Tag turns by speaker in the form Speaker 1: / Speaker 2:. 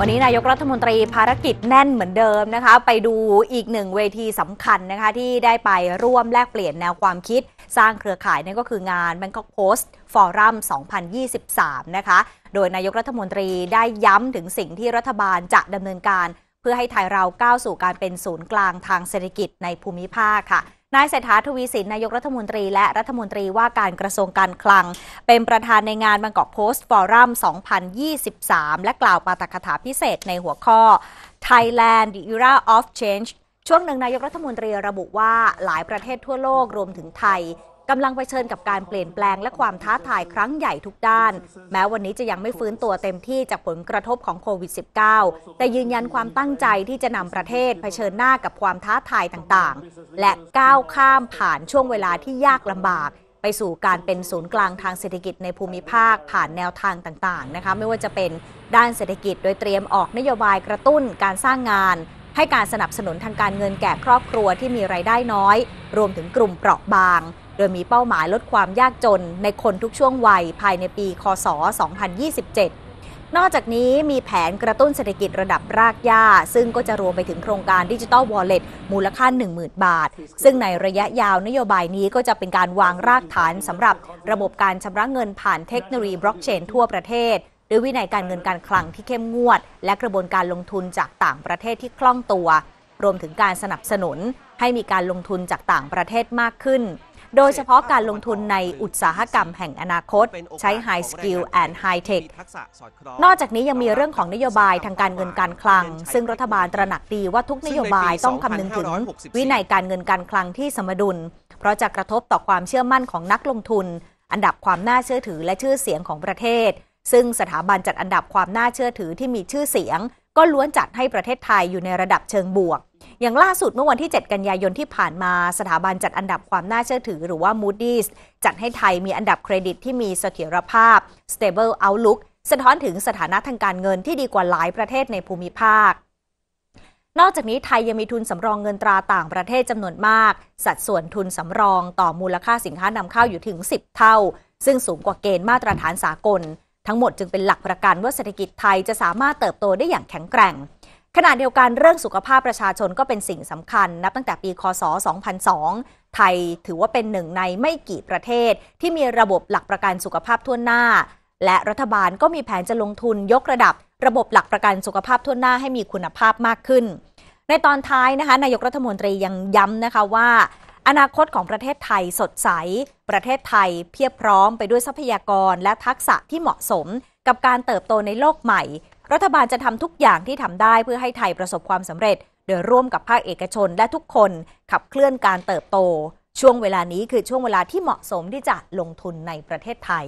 Speaker 1: วันนี้นายกรัฐมนตรีภารกิจแน่นเหมือนเดิมนะคะ ไปดูอีกหนึ่งเวทีสำคัญนะคะ ที่ได้ไปร่วมแลกเปลี่ยนแนวความคิด สร้างเครือข่ายนั่นก็คืองาน Bangkok Post Forum 2023 นะคะ โดยนายกรัฐมนตรีได้ย้ำถึงสิ่งที่รัฐบาลจะดำเนินการ เพื่อให้ไทยเราก้าวสู่การเป็นศูนย์กลางทางเศรษฐกิจในภูมิภาคค่ะนายเศรษฐาทวีสิน นายกรัฐมนตรี และรัฐมนตรีว่าการกระทรวงการคลัง เป็นประธานในงานบางกอกโพสต์ฟอรัม2023 และกล่าวปาฐกถาพิเศษในหัวข้อ Thailand the Era of Change ช่วงหนึ่งนายกรัฐมนตรีระบุว่าหลายประเทศทั่วโลกรวมถึงไทยกำลังเผชิญกับการเปลี่ยนแปลงและความท้าทายครั้งใหญ่ทุกด้าน แม้วันนี้จะยังไม่ฟื้นตัวเต็มที่จากผลกระทบของโควิด -19 แต่ยืนยันความตั้งใจที่จะนำประเทศเผชิญหน้ากับความท้าทายต่าง ๆ และก้าวข้ามผ่านช่วงเวลาที่ยากลำบาก ไปสู่การเป็นศูนย์กลางทางเศรษฐกิจในภูมิภาคผ่านแนวทางต่างๆ นะคะ ไม่ว่าจะเป็นด้านเศรษฐกิจ โดยเตรียมออกนโยบายกระตุ้นการสร้างงาน ให้การสนับสนุนทางการเงินแก่ครอบครัวที่มีไรายได้น้อย รวมถึงกลุ่มเปราะบางโดยมีเป้าหมายลดความยากจนในคนทุกช่วงวัยภายในปี คศ 2027 นอกจากนี้มีแผนกระตุ้นเศรษฐกิจระดับรากหญ้าซึ่งก็จะรวมไปถึงโครงการดิจิตอลวอลเล็ตมูลค่า10,000 บาท ซึ่งในระยะยาวนโยบายนี้ก็จะเป็นการวางรากฐานสำหรับระบบการชำระเงินผ่านเทคโนโลยีบล็อกเชนทั่วประเทศด้วยวินัยการเงินการคลังที่เข้มงวด และกระบวนการลงทุนจากต่างประเทศที่คล่องตัว รวมถึงการสนับสนุน ให้มีการลงทุนจากต่างประเทศมากขึ้นโดยเฉพาะการลงทุนในอุตสาหกรรมแห่งอนาคต ใช้ High Skill and High Tech นอกจากนี้ยังมีเรื่องของนโยบายทางการเงินการคลัง ซึ่งรัฐบาลตระหนักดีว่าทุกนโยบายต้องคำนึงถึง วินัยการเงินการคลังที่สมดุล เพราะจะกระทบต่อความเชื่อมั่นของนักลงทุน อันดับความน่าเชื่อถือและชื่อเสียงของประเทศซึ่งสถาบันจัดอันดับความน่าเชื่อถือที่มีชื่อเสียง ก็ล้วนจัดให้ประเทศไทยอยู่ในระดับเชิงบวก อย่างล่าสุดเมื่อวันที่ 7 กันยายนที่ผ่านมา สถาบันจัดอันดับความน่าเชื่อถือหรือว่า Moody's จัดให้ไทยมีอันดับเครดิตที่มีเสถียรภาพ Stable Outlook สะท้อนถึงสถานะทางการเงินที่ดีกว่าหลายประเทศในภูมิภาค นอกจากนี้ไทยยังมีทุนสำรองเงินตราต่างประเทศจำนวนมากสัดส่วนทุนสำรองต่อมูลค่าสินค้านำเข้าอยู่ถึง 10 เท่า ซึ่งสูงกว่าเกณฑ์มาตรฐานสากลทั้งหมดจึงเป็นหลักประกันว่าเศรษฐกิจไทยจะสามารถเติบโตได้อย่างแข็งแกร่ง ขณะเดียวกันเรื่องสุขภาพประชาชนก็เป็นสิ่งสำคัญนับตั้งแต่ปี คศ 2002 ไทยถือว่าเป็นหนึ่งในไม่กี่ประเทศ ที่มีระบบหลักประกันสุขภาพทั่วหน้า และรัฐบาลก็มีแผนจะลงทุนยกระดับระบบหลักประกันสุขภาพทั่วหน้าให้มีคุณภาพมากขึ้น ในตอนท้ายนะคะนายกรัฐมนตรียังย้ำนะคะว่าอนาคตของประเทศไทยสดใส ประเทศไทยเพียบพร้อมไปด้วยทรัพยากรและทักษะที่เหมาะสม กับการเติบโตในโลกใหม่ รัฐบาลจะทำทุกอย่างที่ทำได้เพื่อให้ไทยประสบความสำเร็จ โดยร่วมกับภาคเอกชน และทุกคนขับเคลื่อนการเติบโต ช่วงเวลานี้คือช่วงเวลาที่เหมาะสมที่จะลงทุนในประเทศไทย